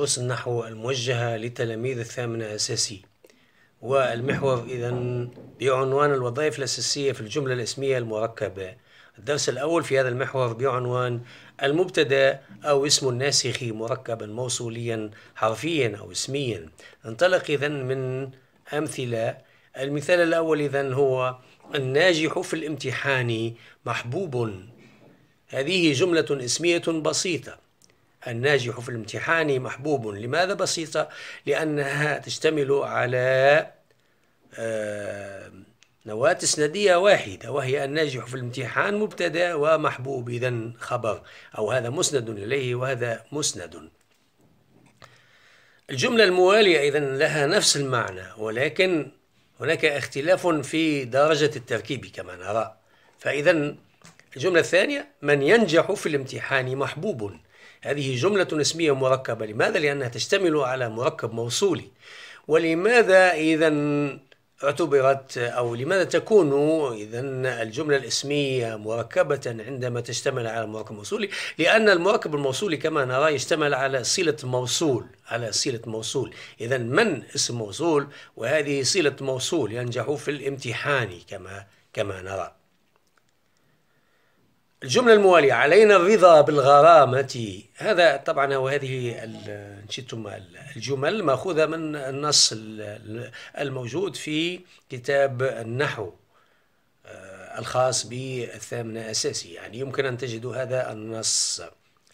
دروس النحو الموجهة لتلاميذ الثامنة أساسي والمحور إذا بعنوان الوظائف الأساسية في الجملة الاسمية المركبة الدرس الأول في هذا المحور بعنوان المبتدأ أو اسم الناسخ مركبا موصوليا حرفيا أو اسميا انطلق إذا من أمثلة المثال الأول إذا هو الناجح في الامتحان محبوب هذه جملة اسمية بسيطة الناجح في الامتحان محبوب لماذا بسيطة لأنها تشتمل على آه، نواة سندية واحدة وهي الناجح في الامتحان مبتدأ ومحبوب إذا خبر أو هذا مسند إليه وهذا مسند الجملة الموالية إذا لها نفس المعنى ولكن هناك اختلاف في درجة التركيب كما نرى فإذا الجملة الثانية من ينجح في الامتحان محبوب هذه جملة اسمية مركبة لماذا؟ لأنها تشتمل على مركب موصولي ولماذا إذا اعتبرت أو لماذا تكون إذا الجملة الاسمية مركبة عندما تشتمل على مركب موصولي لأن المركب الموصولي كما نرى يشتمل على صلة موصول على صلة موصول إذا من اسم موصول وهذه صلة موصول ينجح في الامتحان كما كما نرى الجملة الموالية علينا الرضا بالغرامة هذا طبعا وهذه إن الجمل مأخوذة من النص الموجود في كتاب النحو آه، الخاص بالثامنة أساسي يعني يمكن أن تجدوا هذا النص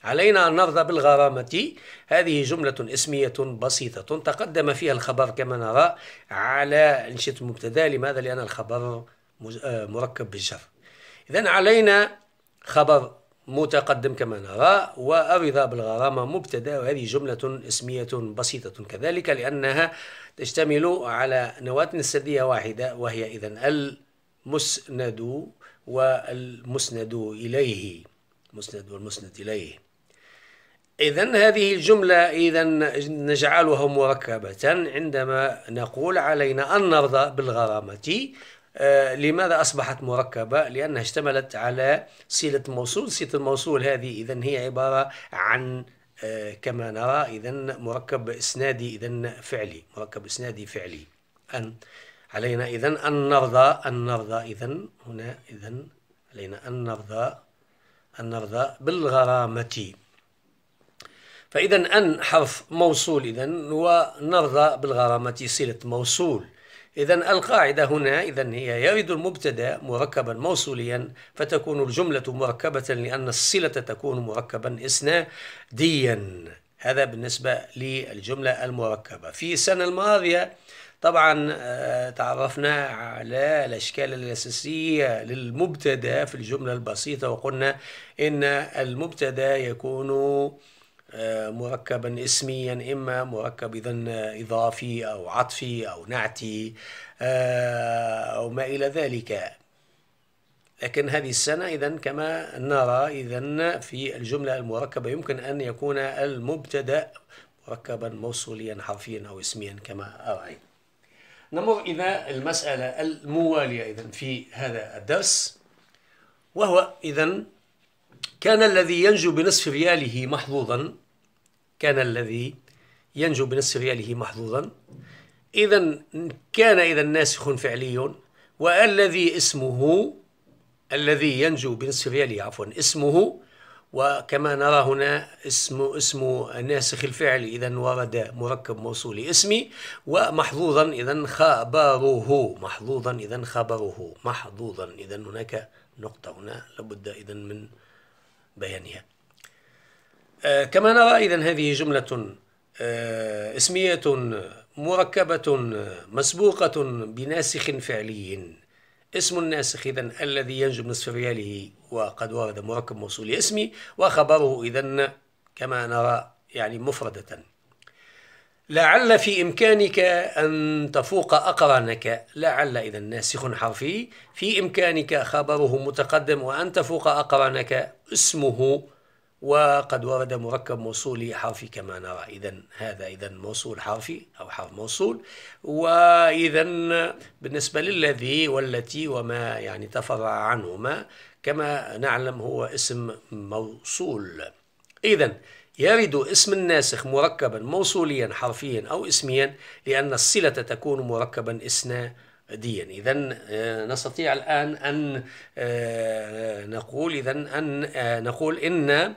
علينا أن نرضى بالغرامة هذه جملة اسمية بسيطة تقدم فيها الخبر كما نرى على إن شئتم مبتدأ لماذا؟ لأن الخبر آه، مركب بالجر إذا علينا خبر متقدم كما نرى وأرضى بالغرامة مبتدأ وهذه جملة اسمية بسيطة كذلك لأنها تشتمل على نواة سردية واحدة وهي إذا المسند والمسند إليه المسند والمسند إليه إذا هذه الجملة إذا نجعلها مركبة عندما نقول علينا أن نرضى بالغرامة آه، لماذا أصبحت مركبة؟ لأنها اشتملت على صلة موصول صلة الموصول هذه إذا هي عبارة عن آه، كما نرى إذا مركب إسنادي إذا فعلي مركب إسنادي فعلي أن علينا إذا أن نرضى أن نرضى إذا هنا إذا علينا أن نرضى أن نرضى بالغرامة فإذا أن حرف موصول إذا ونرضى بالغرامة صلة موصول إذا القاعدة هنا إذا هي يرد المبتدأ مركبا موصوليا فتكون الجملة مركبة لأن الصلة تكون مركبا إسناديا هذا بالنسبة للجملة المركبة في السنة الماضية طبعا آه، تعرفنا على الأشكال الأساسية للمبتدأ في الجملة البسيطة وقلنا إن المبتدأ يكون آه، مركبا اسميا إما مركب إذن إضافي أو عطفي أو نعتي آه، أو ما إلى ذلك لكن هذه السنة إذا كما نرى إذا في الجملة المركبة يمكن أن يكون المبتدأ مركبا موصوليا حرفيا أو اسميا كما أرأينا نمر إلى المسألة الموالية إذا في هذا الدرس وهو إذا كان الذي ينجو بنصف رياله محظوظا كان الذي ينجو بنصف رياله محظوظا إذا كان إذا ناسخ فعلي والذي اسمه الذي ينجو بنصف رياله عفوا اسمه وكما نرى هنا اسم اسم ناسخ الفعل اذا ورد مركب موصول اسمي ومحظوظا اذا خبره محظوظا اذا خبره محظوظا اذا هناك نقطه هنا لابد اذا من بيانها آه، كما نرى إذا هذه جملة آه، اسمية مركبة مسبوقة بناسخ فعلي اسم الناسخ إذا الذي ينجب نصف رياله وقد ورد مركب موصول اسمي وخبره إذا كما نرى يعني مفردة لعل في إمكانك أن تفوق أقرانك لعل إذا ناسخ حرفي في إمكانك خبره متقدم وأن تفوق أقرانك اسمه وقد ورد مركب موصولي حرفي كما نرى إذا هذا إذا موصول حرفي أو حرف موصول وإذا بالنسبة للذي والتي وما يعني تفرع عنهما كما نعلم هو اسم موصول إذا يرد اسم الناسخ مركبا موصوليا حرفيا أو اسميا لأن الصلة تكون مركبا إسنا ديا اذا آه، نستطيع الان ان آه، نقول اذا ان آه، نقول ان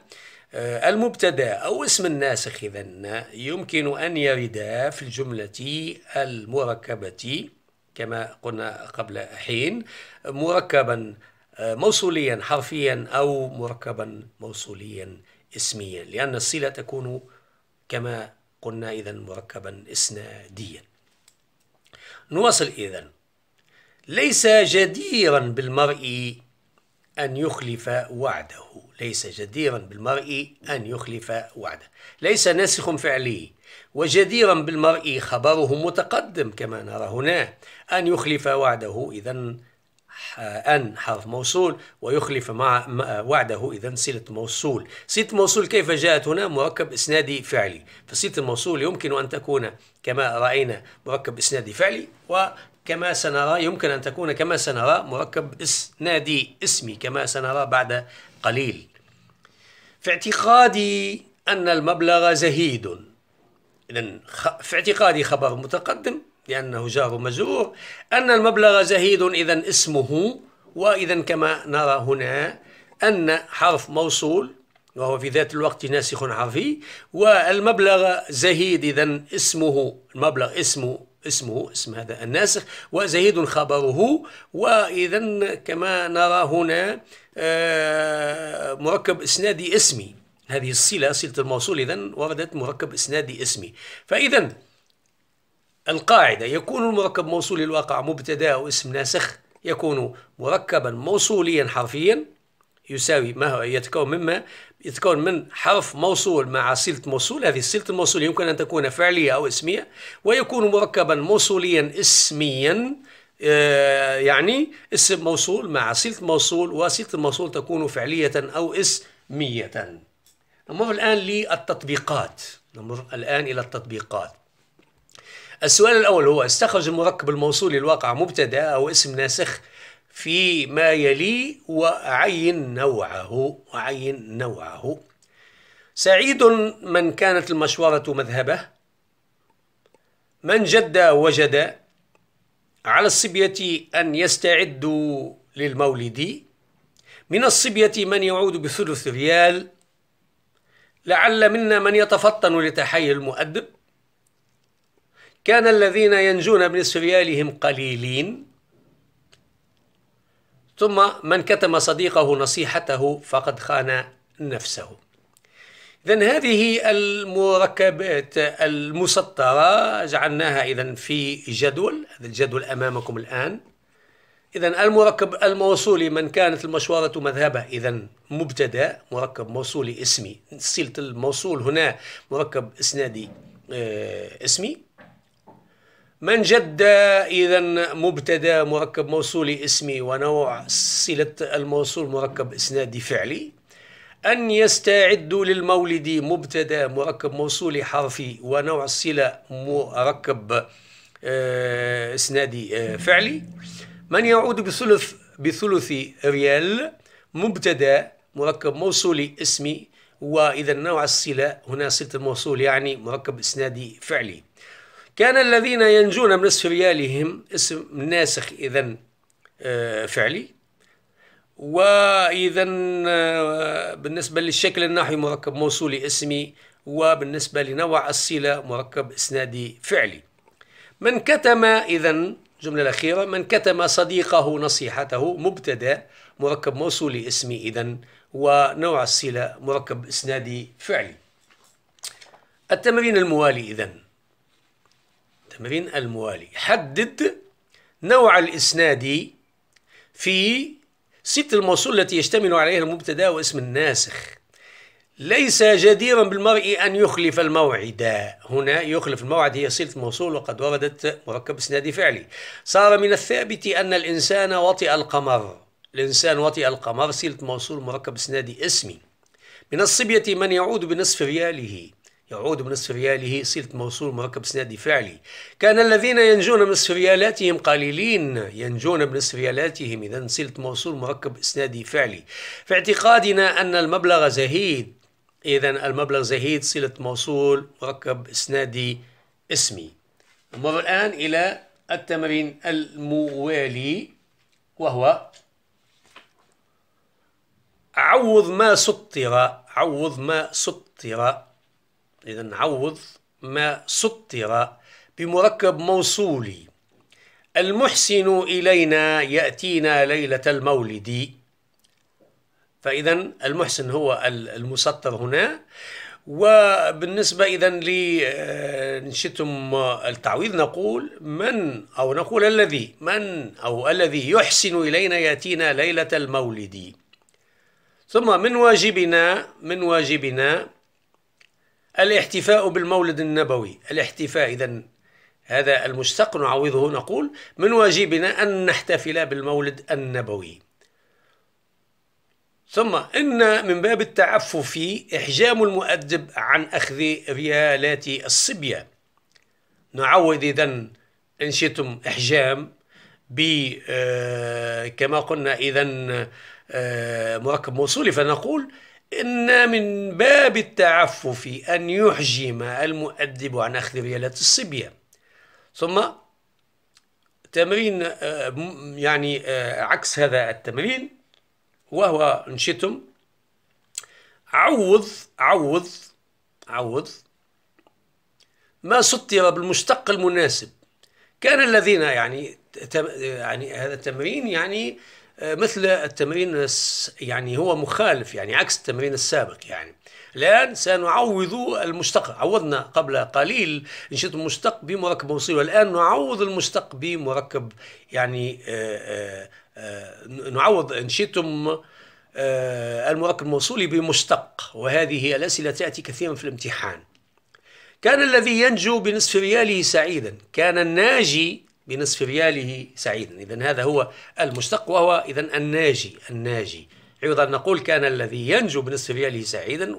المبتدا او اسم الناسخ اذا يمكن ان يردا في الجمله المركبه كما قلنا قبل حين مركبا موصوليا حرفيا او مركبا موصوليا اسميا لان الصله تكون كما قلنا اذا مركبا اسناديا نواصل اذا ليس جديرا بالمرء أن يخلف وعده ليس جديرا بالمرء أن يخلف وعده ليس ناسخ فعلي وجديرا بالمرء خبره متقدم كما نرى هنا أن يخلف وعده إذا أن حرف موصول ويخلف مع وعده إذا صلة موصول صلة موصول كيف جاءت هنا مركب إسنادي فعلي فصلة الموصول يمكن أن تكون كما رأينا مركب إسنادي فعلي كما سنرى يمكن أن تكون كما سنرى مركب إسنادي اسمي كما سنرى بعد قليل في اعتقادي أن المبلغ زهيد إذا في اعتقادي خبر متقدم لأنه جار مجرور أن المبلغ زهيد إذا اسمه وإذا كما نرى هنا أن حرف موصول وهو في ذات الوقت ناسخ حرفي والمبلغ زهيد إذا اسمه المبلغ اسمه اسمه اسم هذا الناسخ وزيد خبره وإذا كما نرى هنا آه، مركب إسنادي اسمي هذه الصلة صلة الموصول إذا وردت مركب إسنادي اسمي فإذا القاعدة يكون المركب موصول الواقع مبتدا واسم ناسخ يكون مركبا موصوليا حرفيا يساوي ما هو يتكون مما يتكون من حرف موصول مع صلة موصول هذه الصلة الموصول يمكن أن تكون فعلية أو اسمية ويكون مركبا موصوليا اسميا آه، يعني اسم موصول مع صلة موصول وصلة الموصول تكون فعلية أو اسمية نمر الآن للتطبيقات نمر الآن إلى التطبيقات السؤال الأول هو استخرج المركب الموصول الواقع مبتدأ أو اسم ناسخ فيما يلي وعين نوعه وعين نوعه سعيد من كانت المشورة مذهبه من جد وجد على الصبية أن يستعدوا للمولد من الصبية من يعود بثلث ريال لعل منا من يتفطن لتحي المؤدب كان الذين ينجون بنصف ريالهم قليلين ثم من كتم صديقه نصيحته فقد خان نفسه إذا هذه المركبات المسطرة جعلناها إذا في جدول هذا الجدول أمامكم الآن إذا المركب الموصولي من كانت المشورة مذهبه إذا مبتدأ مركب موصولي اسمي صلة الموصول هنا مركب إسنادي آه، اسمي من جد إذا مبتدا مركب موصولي اسمي ونوع صلة الموصول مركب إسنادي فعلي أن يستعد للمولد مبتدا مركب موصولي حرفي ونوع الصلة مركب آه، إسنادي آه، فعلي من يعود بثلث بثلث ريال مبتدا مركب موصولي اسمي وإذا نوع الصلة هنا صلة الموصول يعني مركب إسنادي فعلي كان الذين ينجون من ريالهم اسم ناسخ إذا آه، فعلي وإذا آه، بالنسبة للشكل النحوي مركب موصولي اسمي وبالنسبة لنوع الصلة مركب إسنادي فعلي من كتم إذا الجملة الأخيرة من كتم صديقه نصيحته مبتدأ مركب موصولي اسمي إذا ونوع الصلة مركب إسنادي فعلي التمرين الموالي اذا التمرين الموالي حدد نوع الإسناد في ست الموصول التي يشتمل عليها المبتدا واسم الناسخ ليس جديرا بالمرء أن يخلف الموعد هنا يخلف الموعد هي صلة موصول وقد وردت مركب إسنادي فعلي صار من الثابت أن الإنسان وطئ القمر الإنسان وطئ القمر صلة موصول مركب إسنادي اسمي من الصبية من يعود بنصف رياله يعود من السرياله صلة موصول مركب اسنادي فعلي كان الذين ينجون من استريالاتهم قليلين ينجون من استريالاتهم إذا صلة موصول مركب اسنادي فعلي في اعتقادنا أن المبلغ زهيد إذا المبلغ زهيد صلة موصول مركب اسنادي اسمي نمر الآن إلى التمرين الموالي وهو عوض ما سطر عوض ما سطر إذا نعوض ما سطر بمركب موصولي المحسن إلينا يأتينا ليلة المولد فإذا المحسن هو المسطر هنا وبالنسبة إذا لنشتم آه، التعويض نقول من أو نقول الذي من أو الذي يحسن إلينا يأتينا ليلة المولد ثم من واجبنا من واجبنا الاحتفاء بالمولد النبوي الاحتفاء إذا هذا المشتق نعوضه نقول من واجبنا أن نحتفل بالمولد النبوي ثم إن من باب التعفف إحجام المؤدب عن أخذ ريالات الصبية نعوض إذا إن شئتم إحجام ب آه، كما قلنا إذا آه، مركب موصولي فنقول إن من باب التعفف أن يحجم المؤدب عن أخذ ريالات الصبية ثم تمرين آه، يعني آه، عكس هذا التمرين وهو إن شئتم عوض عوض عوض ما سطر بالمشتق المناسب كان الذين يعني يعني هذا التمرين يعني مثل التمرين يعني هو مخالف يعني عكس التمرين السابق يعني الآن سنعوض المشتق عوضنا قبل قليل نشيط المشتق بمركب موصول والآن نعوض المشتق بمركب يعني آآ آه، آآ آه، آه، نعوض إن شئتم المركب الموصولي بمشتق وهذه هي الأسئلة تأتي كثيرا في الامتحان كان الذي ينجو بنصف رياله سعيدا كان الناجي بنصف رياله سعيدا إذا هذا هو المشتق وهو إذا الناجي الناجي عوض أن نقول كان الذي ينجو بنصف رياله سعيدا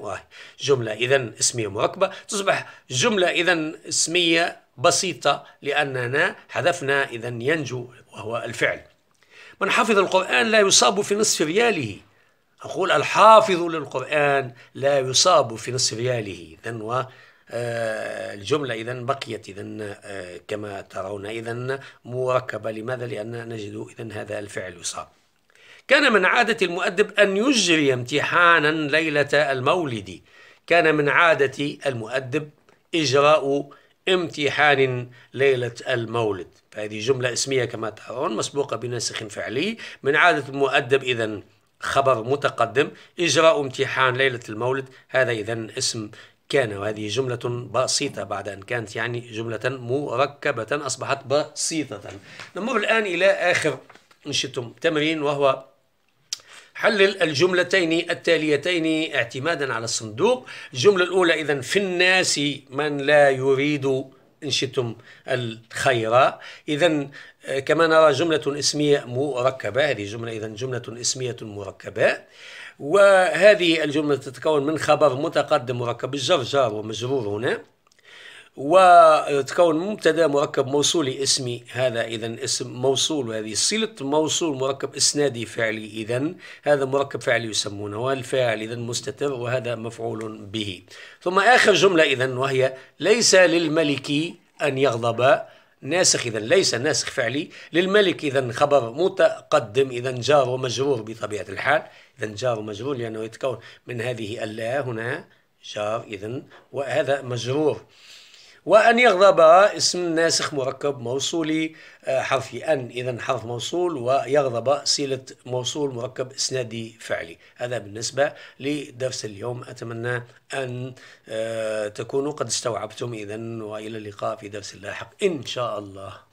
وجملة إذا اسمية مركبة تصبح جملة إذا اسمية بسيطة لأننا حذفنا إذا ينجو وهو الفعل من حفظ القرآن لا يصاب في نصف رياله أقول الحافظ للقرآن لا يصاب في نصف رياله إذا آه، الجملة إذا بقيت إذا آه، كما ترون إذا مركبة لماذا؟ لأن نجد إذا هذا الفعل يصاب كان من عادة المؤدب أن يجري امتحانا ليلة المولد كان من عادة المؤدب إجراء امتحان ليلة المولد فهذه جملة اسمية كما ترون مسبوقة بنسخ فعلي من عادة المؤدب إذا خبر متقدم إجراء امتحان ليلة المولد هذا إذا اسم كان وهذه جملة بسيطة بعد أن كانت يعني جملة مركبة أصبحت بسيطة نمر الآن إلى آخر نشتم تمرين وهو حلل الجملتين التاليتين اعتمادا على الصندوق الجملة الأولى إذا في الناس من لا يريد انشتم الخير إذا آه، كما نرى جملة اسمية مركبة هذه جملة إذا جملة اسمية مركبة وهذه الجملة تتكون من خبر متقدم مركب الجر جار ومجرور هنا وتكون مبتدا مركب موصولي اسمي هذا اذا اسم موصول وهذه صله موصول مركب اسنادي فعلي اذا هذا مركب فعلي يسمونه والفاعل اذا مستتر وهذا مفعول به ثم اخر جمله اذا وهي ليس للملك ان يغضب ناسخ اذا ليس ناسخ فعلي للملك اذا خبر متقدم اذا جار ومجرور بطبيعه الحال إذا جار مجرور لأنه يتكون من هذه اللا هنا جار إذا وهذا مجرور وأن يغضب اسم ناسخ مركب موصولي آه، حرفي أن إذا حرف موصول ويغضب صلة موصول مركب إسنادي فعلي هذا بالنسبة لدرس اليوم أتمنى أن آه، تكونوا قد استوعبتم إذا وإلى اللقاء في درس لاحق إن شاء الله